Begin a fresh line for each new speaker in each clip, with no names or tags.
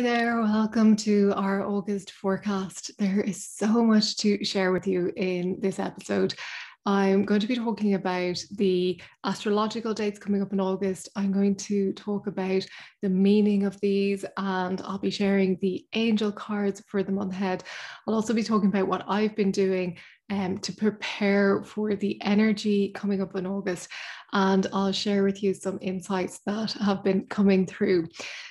Hi there, welcome to our August forecast. There is so much to share with you in this episode. I'm going to be talking about the astrological dates coming up in August. I'm going to talk about the meaning of these, and I'll be sharing the angel cards for the month ahead. I'll also be talking about what I've been doing um, to prepare for the energy coming up in August. And I'll share with you some insights that have been coming through.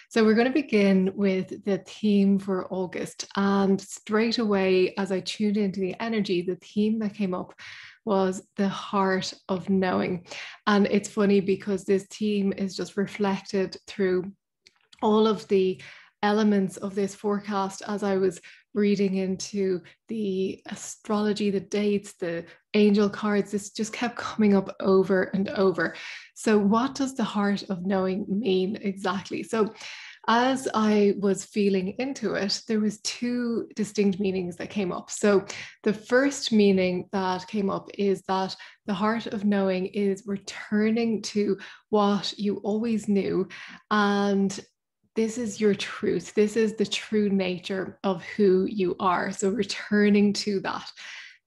So, we're going to begin with the theme for August. And straight away, as I tuned into the energy, the theme that came up was the heart of knowing. And it's funny because this theme is just reflected through all of the elements of this forecast as I was reading into the astrology, the dates, the angel cards. This just kept coming up over and over. So, what does the heart of knowing mean exactly? So, as I was feeling into it, there was two distinct meanings that came up. So the first meaning that came up is that the heart of knowing is returning to what you always knew and this is your truth. This is the true nature of who you are. So, returning to that.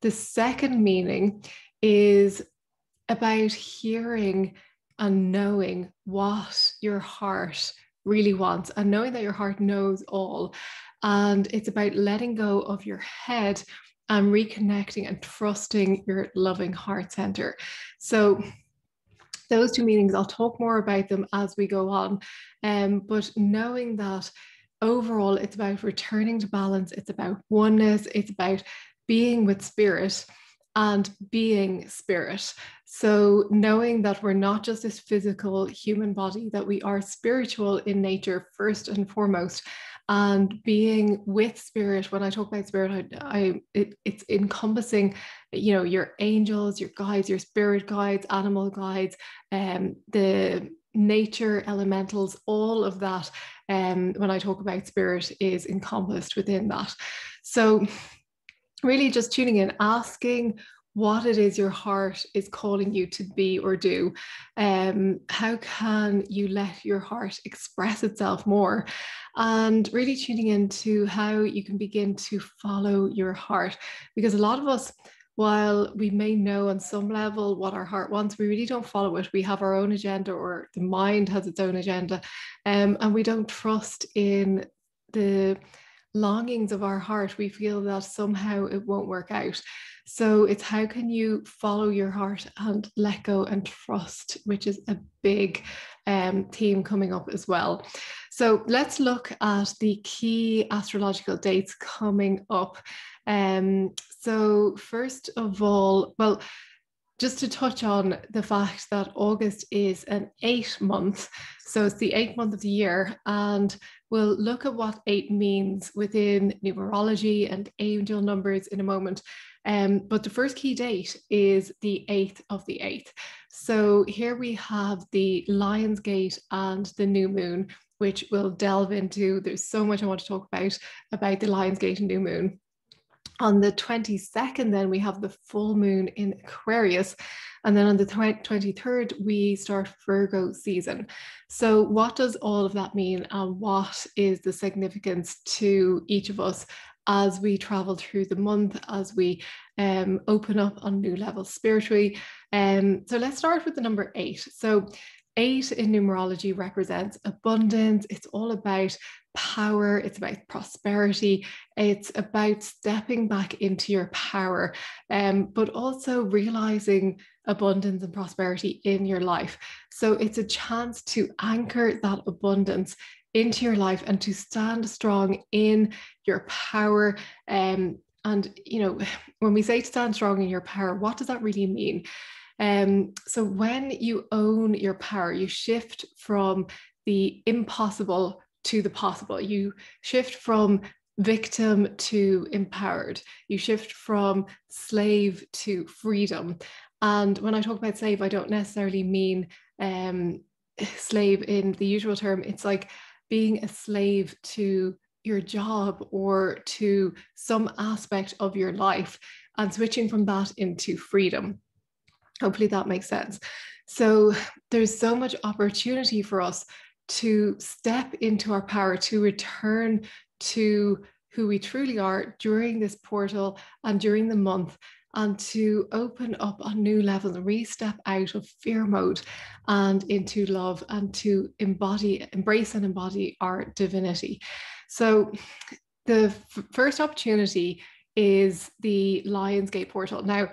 The second meaning is about hearing and knowing what your heart really wants and knowing that your heart knows all. And it's about letting go of your head and reconnecting and trusting your loving heart center. So, those two meetings, I'll talk more about them as we go on. Um, but knowing that overall, it's about returning to balance, it's about oneness, it's about being with spirit and being spirit. So, knowing that we're not just this physical human body, that we are spiritual in nature first and foremost and being with spirit when i talk about spirit i, I it, it's encompassing you know your angels your guides your spirit guides animal guides um the nature elementals all of that um when i talk about spirit is encompassed within that so really just tuning in asking what it is your heart is calling you to be or do. Um, how can you let your heart express itself more? And really tuning into how you can begin to follow your heart. Because a lot of us, while we may know on some level what our heart wants, we really don't follow it. We have our own agenda, or the mind has its own agenda, um, and we don't trust in the longings of our heart, we feel that somehow it won't work out. So it's how can you follow your heart and let go and trust, which is a big um, theme coming up as well. So let's look at the key astrological dates coming up. Um, so, first of all, well, just to touch on the fact that August is an eight month, so it's the eighth month of the year, and We'll look at what eight means within numerology and angel numbers in a moment. Um, but the first key date is the 8th of the 8th. So here we have the Lion's Gate and the new moon, which we'll delve into. There's so much I want to talk about about the Lion's Gate and new moon on the 22nd then we have the full moon in aquarius and then on the 23rd we start virgo season so what does all of that mean and what is the significance to each of us as we travel through the month as we um, open up on new levels spiritually um, so let's start with the number eight so Eight in numerology represents abundance. It's all about power, it's about prosperity, it's about stepping back into your power, um, but also realizing abundance and prosperity in your life. So it's a chance to anchor that abundance into your life and to stand strong in your power. Um, and, you know, when we say stand strong in your power, what does that really mean? Um, so when you own your power, you shift from the impossible to the possible. You shift from victim to empowered. You shift from slave to freedom. And when I talk about slave, I don't necessarily mean um, slave in the usual term. It's like being a slave to your job or to some aspect of your life and switching from that into freedom. Hopefully that makes sense. So there's so much opportunity for us to step into our power, to return to who we truly are during this portal and during the month, and to open up on new levels and step out of fear mode and into love and to embody, embrace, and embody our divinity. So, the f- first opportunity is the Lionsgate portal. Now,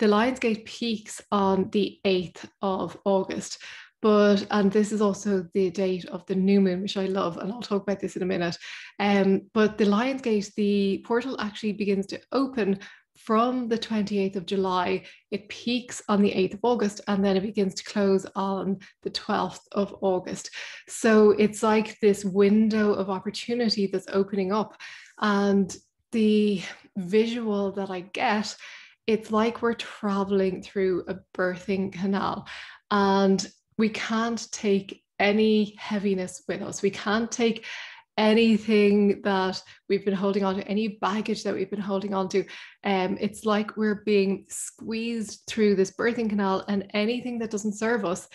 the Lionsgate peaks on the 8th of August. But, and this is also the date of the new moon, which I love, and I'll talk about this in a minute. Um, but the Lionsgate, the portal actually begins to open from the 28th of July. It peaks on the 8th of August and then it begins to close on the 12th of August. So it's like this window of opportunity that's opening up. And the visual that I get it's like we're traveling through a birthing canal and we can't take any heaviness with us. We can't take anything that we've been holding on to, any baggage that we've been holding on to. Um, it's like we're being squeezed through this birthing canal, and anything that doesn't serve us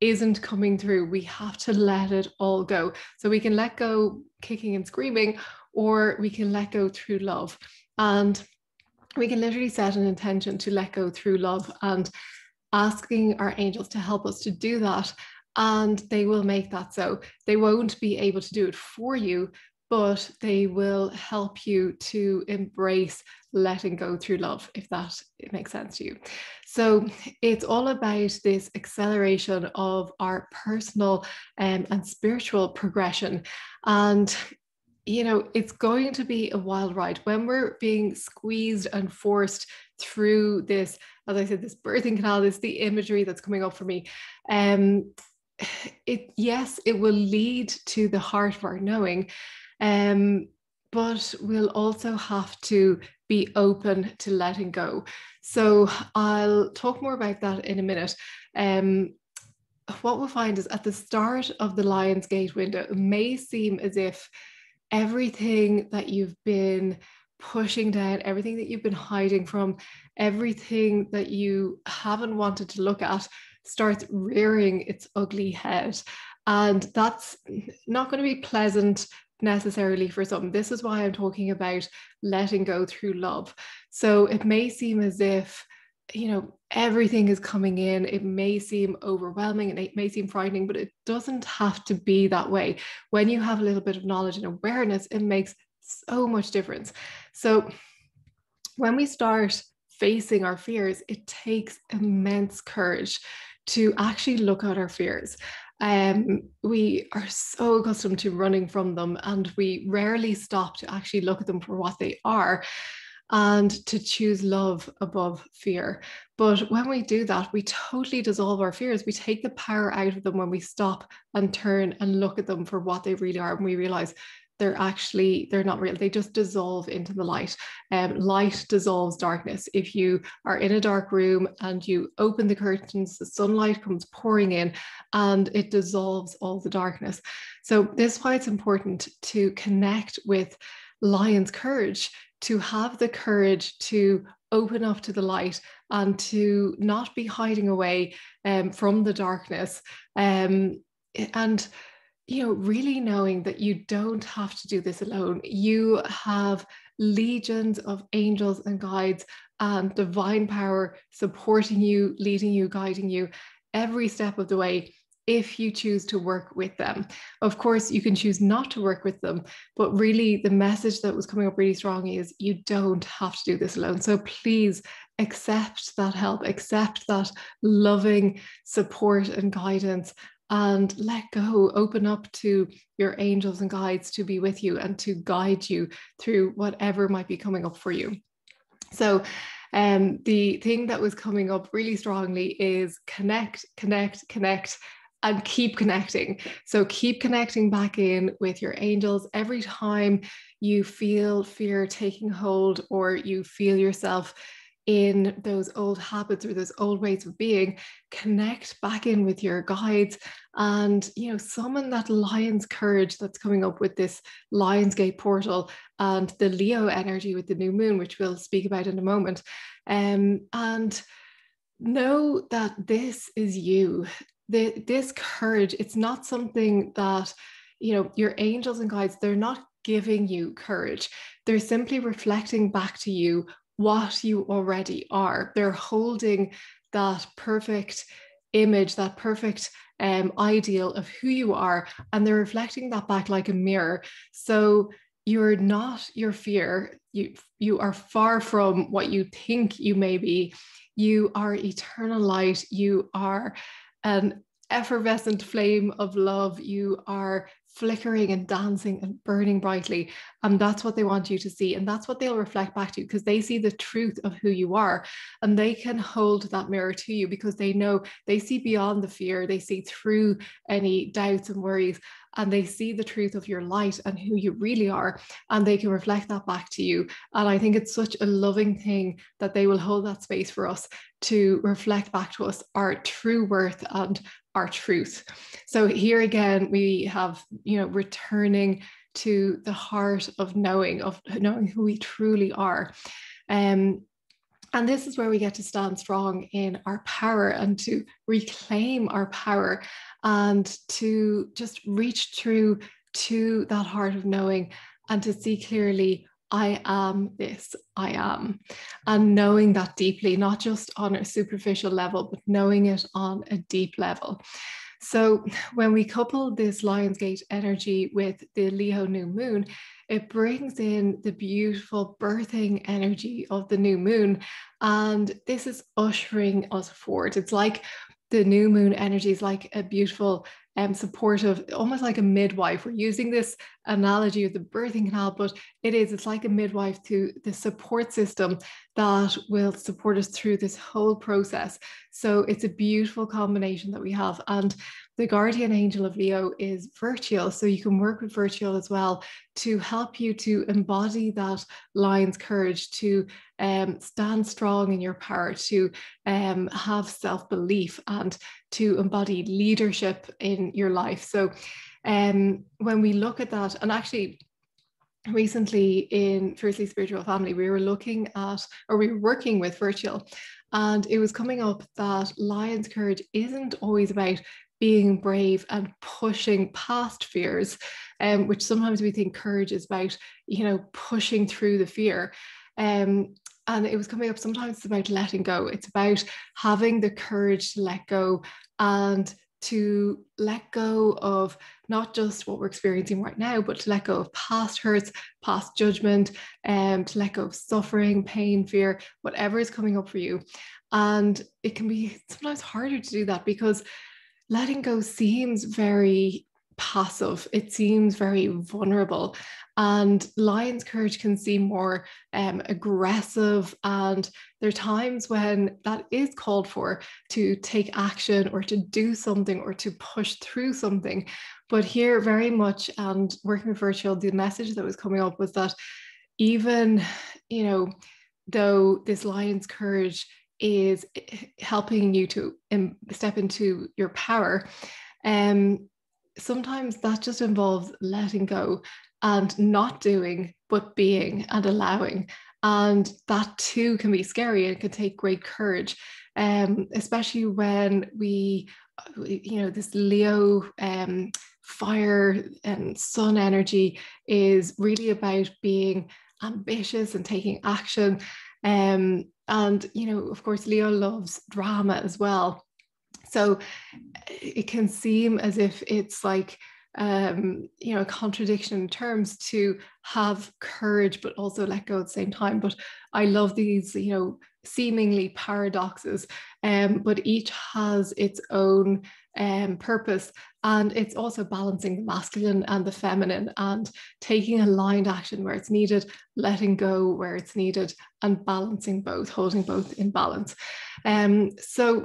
isn't coming through. We have to let it all go. So we can let go kicking and screaming, or we can let go through love. And we can literally set an intention to let go through love and asking our angels to help us to do that. And they will make that so. They won't be able to do it for you, but they will help you to embrace letting go through love, if that makes sense to you. So it's all about this acceleration of our personal um, and spiritual progression. And you know, it's going to be a wild ride when we're being squeezed and forced through this, as I said, this birthing canal, this the imagery that's coming up for me. Um, it yes, it will lead to the heart of our knowing. Um, but we'll also have to be open to letting go. So I'll talk more about that in a minute. Um, what we'll find is at the start of the Lions Gate window, it may seem as if everything that you've been pushing down, everything that you've been hiding from, everything that you haven't wanted to look at starts rearing its ugly head. And that's not going to be pleasant necessarily for some. This is why I'm talking about letting go through love. So it may seem as if you know, everything is coming in. It may seem overwhelming and it may seem frightening, but it doesn't have to be that way. When you have a little bit of knowledge and awareness, it makes so much difference. So when we start facing our fears, it takes immense courage to actually look at our fears. Um, we are so accustomed to running from them and we rarely stop to actually look at them for what they are and to choose love above fear. But when we do that, we totally dissolve our fears. We take the power out of them when we stop and turn and look at them for what they really are. And we realize they're actually they're not real they just dissolve into the light um, light dissolves darkness if you are in a dark room and you open the curtains the sunlight comes pouring in and it dissolves all the darkness so this is why it's important to connect with lion's courage to have the courage to open up to the light and to not be hiding away um, from the darkness um, and you know really knowing that you don't have to do this alone you have legions of angels and guides and divine power supporting you leading you guiding you every step of the way if you choose to work with them. Of course, you can choose not to work with them, but really the message that was coming up really strong is you don't have to do this alone. So please accept that help, accept that loving support and guidance. And let go, open up to your angels and guides to be with you and to guide you through whatever might be coming up for you. So, um, the thing that was coming up really strongly is connect, connect, connect and keep connecting. So keep connecting back in with your angels every time you feel fear taking hold or you feel yourself in those old habits or those old ways of being connect back in with your guides and you know summon that lion's courage that's coming up with this lion's gate portal and the leo energy with the new moon which we'll speak about in a moment um, and know that this is you the, this courage, it's not something that, you know, your angels and guides, they're not giving you courage. They're simply reflecting back to you what you already are. They're holding that perfect image, that perfect um, ideal of who you are, and they're reflecting that back like a mirror. So you're not your fear. You you are far from what you think you may be. You are eternal light. You are an effervescent flame of love. You are flickering and dancing and burning brightly. And um, that's what they want you to see. And that's what they'll reflect back to you because they see the truth of who you are and they can hold that mirror to you because they know they see beyond the fear, they see through any doubts and worries, and they see the truth of your light and who you really are. And they can reflect that back to you. And I think it's such a loving thing that they will hold that space for us to reflect back to us our true worth and our truth. So here again, we have, you know, returning to the heart of knowing, of knowing who we truly are. Um, and this is where we get to stand strong in our power and to reclaim our power and to just reach through to that heart of knowing and to see clearly I am this, I am. And knowing that deeply, not just on a superficial level, but knowing it on a deep level. So when we couple this Lionsgate energy with the Leo new moon, it brings in the beautiful birthing energy of the new moon. And this is ushering us forward. It's like the new moon energy is like a beautiful um, supportive, almost like a midwife. We're using this analogy of the birthing canal, but it is, it's like a midwife to the support system that will support us through this whole process. So it's a beautiful combination that we have. And the guardian angel of Leo is virtual. So you can work with virtual as well to help you to embody that lion's courage, to um, stand strong in your power, to um, have self belief, and to embody leadership in your life. So um, when we look at that, and actually, recently in Firstly Spiritual Family, we were looking at or we were working with virtual, and it was coming up that lion's courage isn't always about being brave and pushing past fears, um, which sometimes we think courage is about, you know, pushing through the fear. Um, and it was coming up sometimes it's about letting go, it's about having the courage to let go and to let go of not just what we're experiencing right now, but to let go of past hurts, past judgment, um, to let go of suffering, pain, fear, whatever is coming up for you. And it can be sometimes harder to do that because letting go seems very passive. It seems very vulnerable. And lion's courage can seem more um, aggressive. And there are times when that is called for to take action or to do something or to push through something. But here, very much, and working with virtual, the message that was coming up was that even, you know, though this lion's courage is helping you to step into your power, um, sometimes that just involves letting go and not doing, but being and allowing. And that too can be scary and can take great courage, um, especially when we, you know, this Leo um, fire and sun energy is really about being ambitious and taking action. Um, and, you know, of course, Leo loves drama as well. So eh, it can seem as if it's like, um, you know, a contradiction in terms to have courage, but also let go at the same time. But I love these, you know, seemingly paradoxes, um, but each has its own um, purpose. And it's also balancing the masculine and the feminine and taking aligned action where it's needed, letting go where it's needed, and balancing both, holding both in balance. Um, so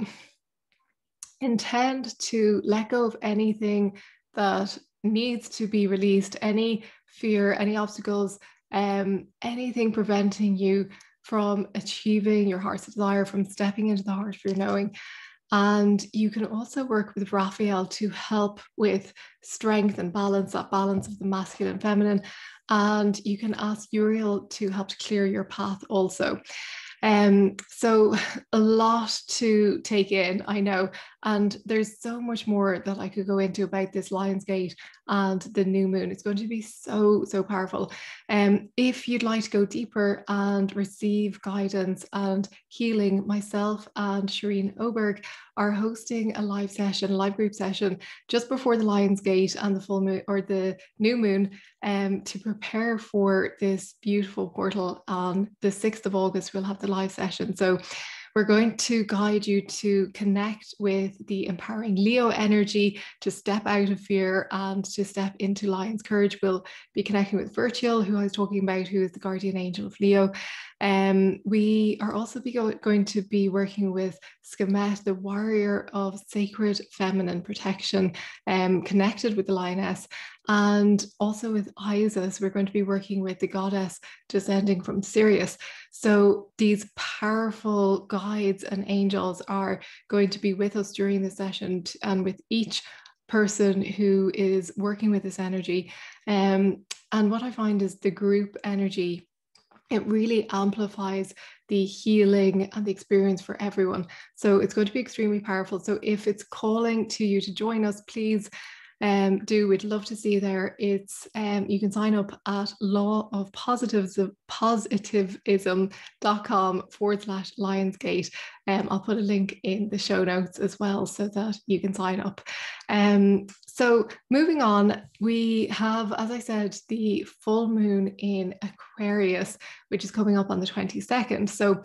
intend to let go of anything that needs to be released, any fear, any obstacles, um, anything preventing you from achieving your heart's desire, from stepping into the heart of your knowing. And you can also work with Raphael to help with strength and balance, that balance of the masculine and feminine. And you can ask Uriel to help to clear your path also. Um, so a lot to take in, I know. And there's so much more that I could go into about this Lionsgate and the new moon. It's going to be so, so powerful. Um, if you'd like to go deeper and receive guidance and healing, myself and Shireen Oberg are hosting a live session, a live group session just before the Lion's Gate and the full moon or the new moon um, to prepare for this beautiful portal on the 6th of August. We'll have the live session. So we're going to guide you to connect with the empowering Leo energy to step out of fear and to step into lion's courage. We'll be connecting with Virtual, who I was talking about, who is the guardian angel of Leo. Um, we are also going to be working with Skemet, the warrior of sacred feminine protection, um, connected with the lioness. And also with Isis, we're going to be working with the goddess descending from Sirius. So these powerful guides and angels are going to be with us during the session and with each person who is working with this energy. Um, and what I find is the group energy it really amplifies the healing and the experience for everyone. So it's going to be extremely powerful. So if it's calling to you to join us, please um, do. We'd love to see you there. It's um, you can sign up at law of positives forward slash Lionsgate. Um, I'll put a link in the show notes as well so that you can sign up. Um, so moving on, we have, as I said, the full moon in Aquarius, which is coming up on the 22nd. So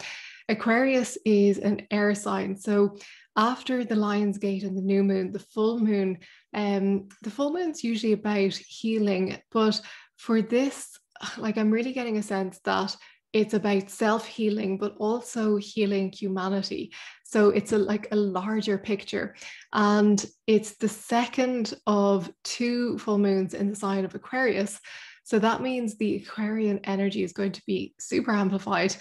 Aquarius is an air sign. So after the lion's gate and the new moon, the full moon, um, the full moon's usually about healing, but for this, like I'm really getting a sense that it's about self healing, but also healing humanity. So it's a, like a larger picture. And it's the second of two full moons in the sign of Aquarius. So that means the Aquarian energy is going to be super amplified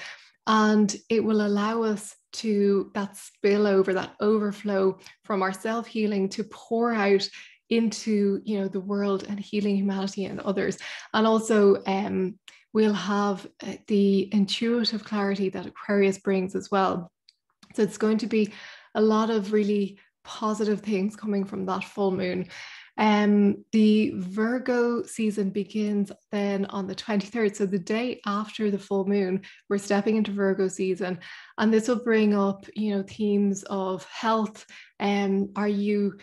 and it will allow us to that spillover, that overflow from our self healing to pour out into you know the world and healing humanity and others and also um, we'll have uh, the intuitive clarity that aquarius brings as well so it's going to be a lot of really positive things coming from that full moon. Um, the Virgo season begins then on the 23rd. So, the day after the full moon, we're stepping into Virgo season. And this will bring up, you know, themes of health. And um, are you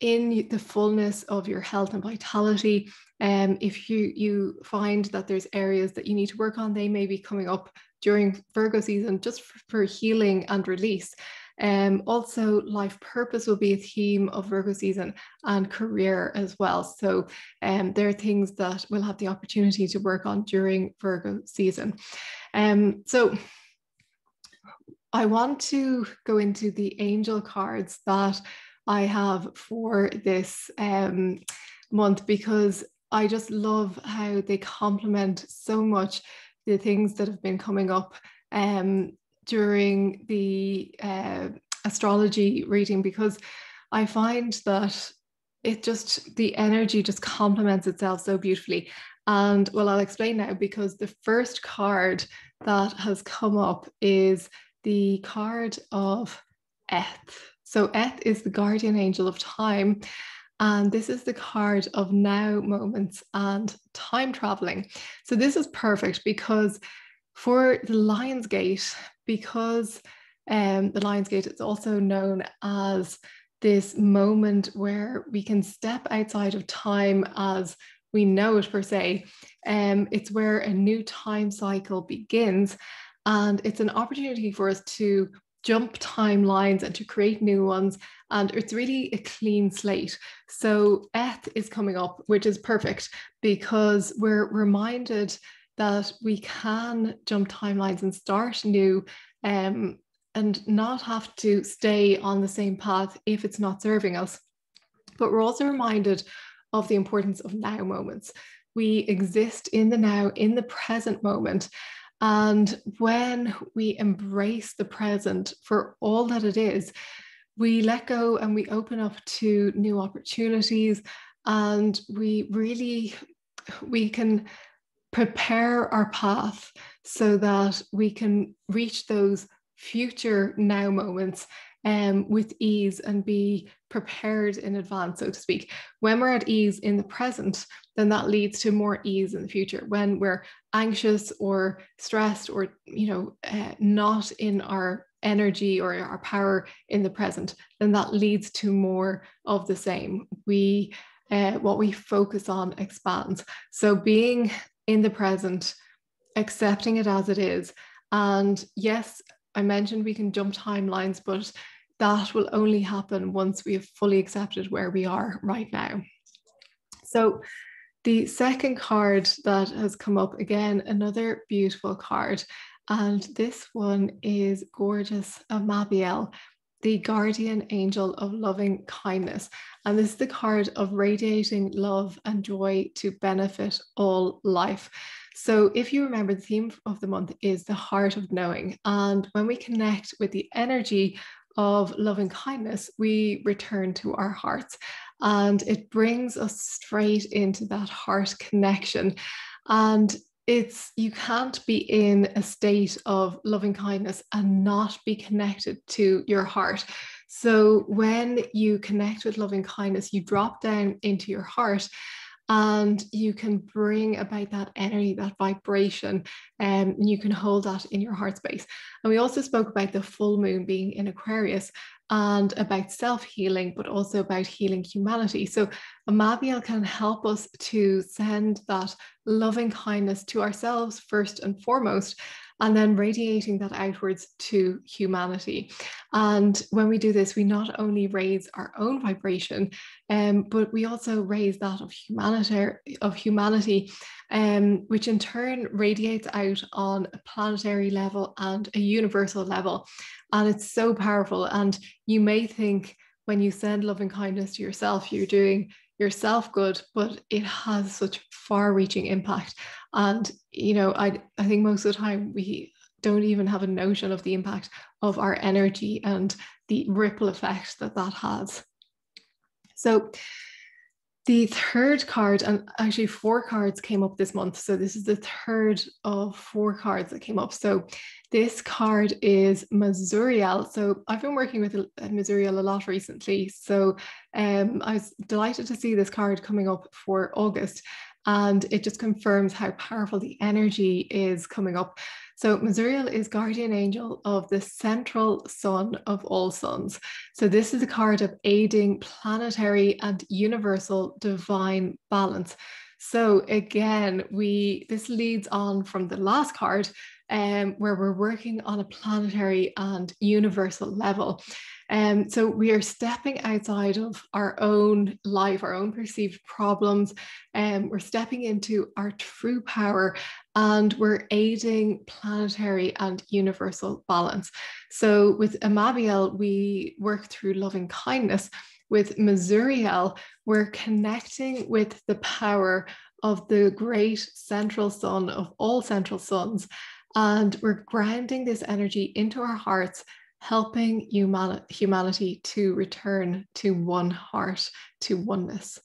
in the fullness of your health and vitality? And um, if you, you find that there's areas that you need to work on, they may be coming up during Virgo season just for, healing and release. Um, also, life purpose will be a theme of Virgo season and career as well. So, um, there are things that we'll have the opportunity to work on during Virgo season. Um, so, I want to go into the angel cards that I have for this um, month because I just love how they complement so much the things that have been coming up um, during the uh, astrology reading because I find that it just the energy just complements itself so beautifully. And well, I'll explain now because the first card that has come up is the card of Eth. So Eth is the guardian angel of time. And this is the card of now moments and time traveling. So this is perfect because for the Lions Gate, because um, the Gate is also known as this moment where we can step outside of time as we know it per se. Um, it's where a new time cycle begins. And it's an opportunity for us to jump timelines and to create new ones. And it's really a clean slate. So Eth is coming up, which is perfect because we're reminded that we can jump timelines and start new um, and not have to stay on the same path if it's not serving us. But we're also reminded of the importance of now moments. We exist in the now, in the present moment. And when we embrace the present for all that it is, we let go and we open up to new opportunities and we really we can prepare our path so that we can reach those future now moments um, with ease and be prepared in advance, so to speak. When we're at ease in the present, then that leads to more ease in the future. When we're anxious or stressed or, you know, uh, not in our energy or our power in the present, then that leads to more of the same. We, uh, what we focus on expands. So being in the present, accepting it as it is, and yes, I mentioned we can jump timelines, but that will only happen once we have fully accepted where we are right now. So, the second card that has come up again, another beautiful card. And this one is gorgeous Amabiel, the guardian angel of loving kindness. And this is the card of radiating love and joy to benefit all life. So, if you remember, the theme of the month is the heart of knowing. And when we connect with the energy of loving kindness, we return to our hearts and it brings us straight into that heart connection. And it's you can't be in a state of loving kindness and not be connected to your heart. So when you connect with loving kindness, you drop down into your heart and you can bring about that energy, that vibration, um, and you can hold that in your heart space. And we also spoke about the full moon being in Aquarius and about self healing, but also about healing humanity. So, Amabiel can help us to send that loving kindness to ourselves first and foremost, and then radiating that outwards to humanity. And when we do this, we not only raise our own vibration, um, but we also raise that of humanity, of humanity um, which in turn radiates out on a planetary level and a universal level. And it's so powerful. And you may think, when you send loving kindness to yourself, you're doing yourself good, but it has such far reaching impact. And, you know, I, I think most of the time we don't even have a notion of the impact of our energy and the ripple effect that that has. So, the third card, and actually four cards came up this month. So this is the third of four cards that came up. So this card is Missouriel. So I've been working with uh, Missouriel a lot recently. So um, I was delighted to see this card coming up for August. And it just confirms how powerful the energy is coming up. So Missouriel is guardian angel of the central sun of all suns. So this is a card of aiding planetary and universal divine balance. So again, we this leads on from the last card um, where we're working on a planetary and universal level. Um, so we are stepping outside of our own life, our own perceived problems, and um, we're stepping into our true power and we're aiding planetary and universal balance. So with Amabiel, we work through loving kindness. With Missouriel, we're connecting with the power of the great central sun of all central suns and we're grounding this energy into our hearts, helping humanity to return to one heart, to oneness.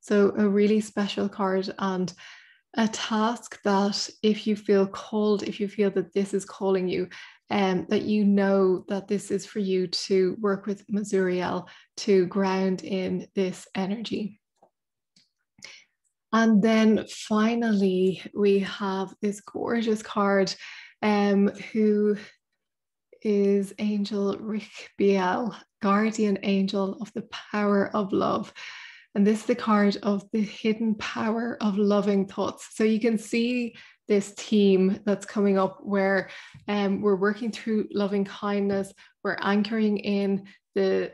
So, a really special card and a task that, if you feel called, if you feel that this is calling you, and um, that you know that this is for you to work with Missouriel to ground in this energy. And then finally, we have this gorgeous card um, who is Angel Rick Biel, guardian angel of the power of love. And this is the card of the hidden power of loving thoughts. So you can see this theme that's coming up where um, we're working through loving kindness, we're anchoring in the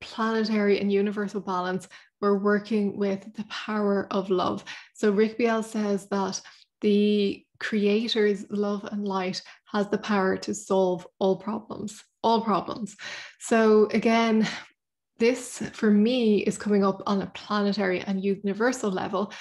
planetary and universal balance, we're working with the power of love. So Rick Biel says that the creator's love and light has the power to solve all problems, all problems. So again, this for me is coming up on a planetary and universal level.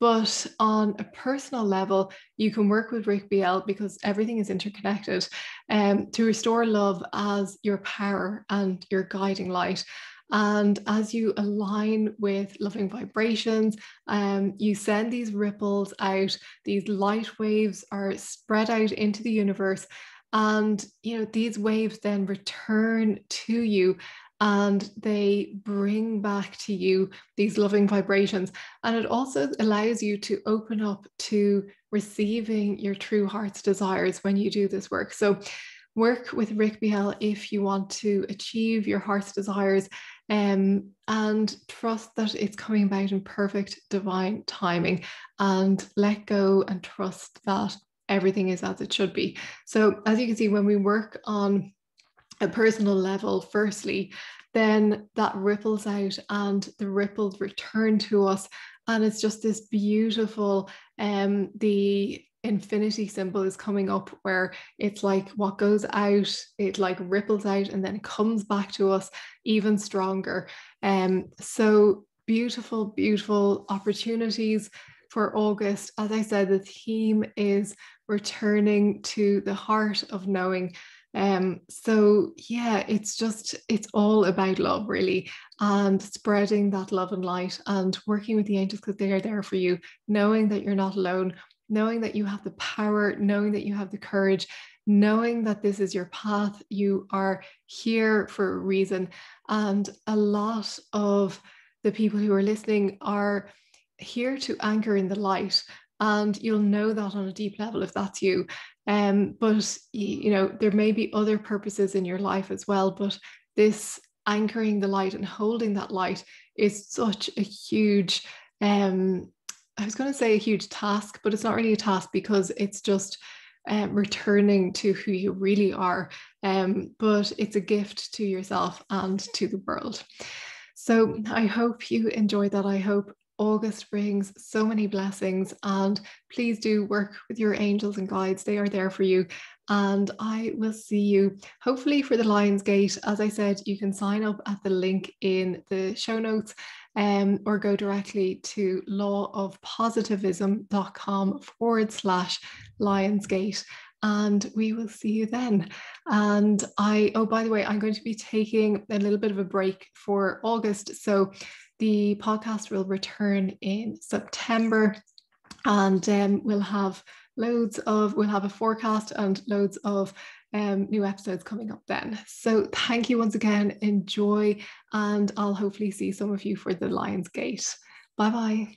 But on a personal level, you can work with Rick Biel because everything is interconnected um, to restore love as your power and your guiding light. And as you align with loving vibrations, um, you send these ripples out, these light waves are spread out into the universe. And you know, these waves then return to you and they bring back to you these loving vibrations. And it also allows you to open up to receiving your true heart's desires when you do this work. So work with Rick Biel if you want to achieve your heart's desires um, and trust that it's coming about in perfect divine timing and let go and trust that everything is as it should be. So, as you can see, when we work on a personal level, firstly, then that ripples out and the ripples return to us. And it's just this beautiful, um, the infinity symbol is coming up where it's like what goes out it like ripples out and then comes back to us even stronger um so beautiful beautiful opportunities for august as i said the theme is returning to the heart of knowing um so yeah it's just it's all about love really and spreading that love and light and working with the angels because they are there for you knowing that you're not alone knowing that you have the power, knowing that you have the courage, knowing that this is your path, you are here for a reason. And a lot of the people who are listening are here to anchor in the light. And you'll know that on a deep level if that's you. Um, but you know, there may be other purposes in your life as well. But this anchoring the light and holding that light is such a huge um, I was going to say a huge task, but it's not really a task because it's just um, returning to who you really are. Um, but it's a gift to yourself and to the world. So I hope you enjoyed that. I hope August brings so many blessings. And please do work with your angels and guides, they are there for you. And I will see you hopefully for the Lionsgate. As I said, you can sign up at the link in the show notes um, or go directly to lawofpositivism.com forward slash Lionsgate and we will see you then. And I, oh, by the way, I'm going to be taking a little bit of a break for August. So the podcast will return in September and um, we'll have loads of, we'll have a forecast and loads of um, new episodes coming up then. So thank you once again. Enjoy, and I'll hopefully see some of you for the Lions Gate. Bye bye.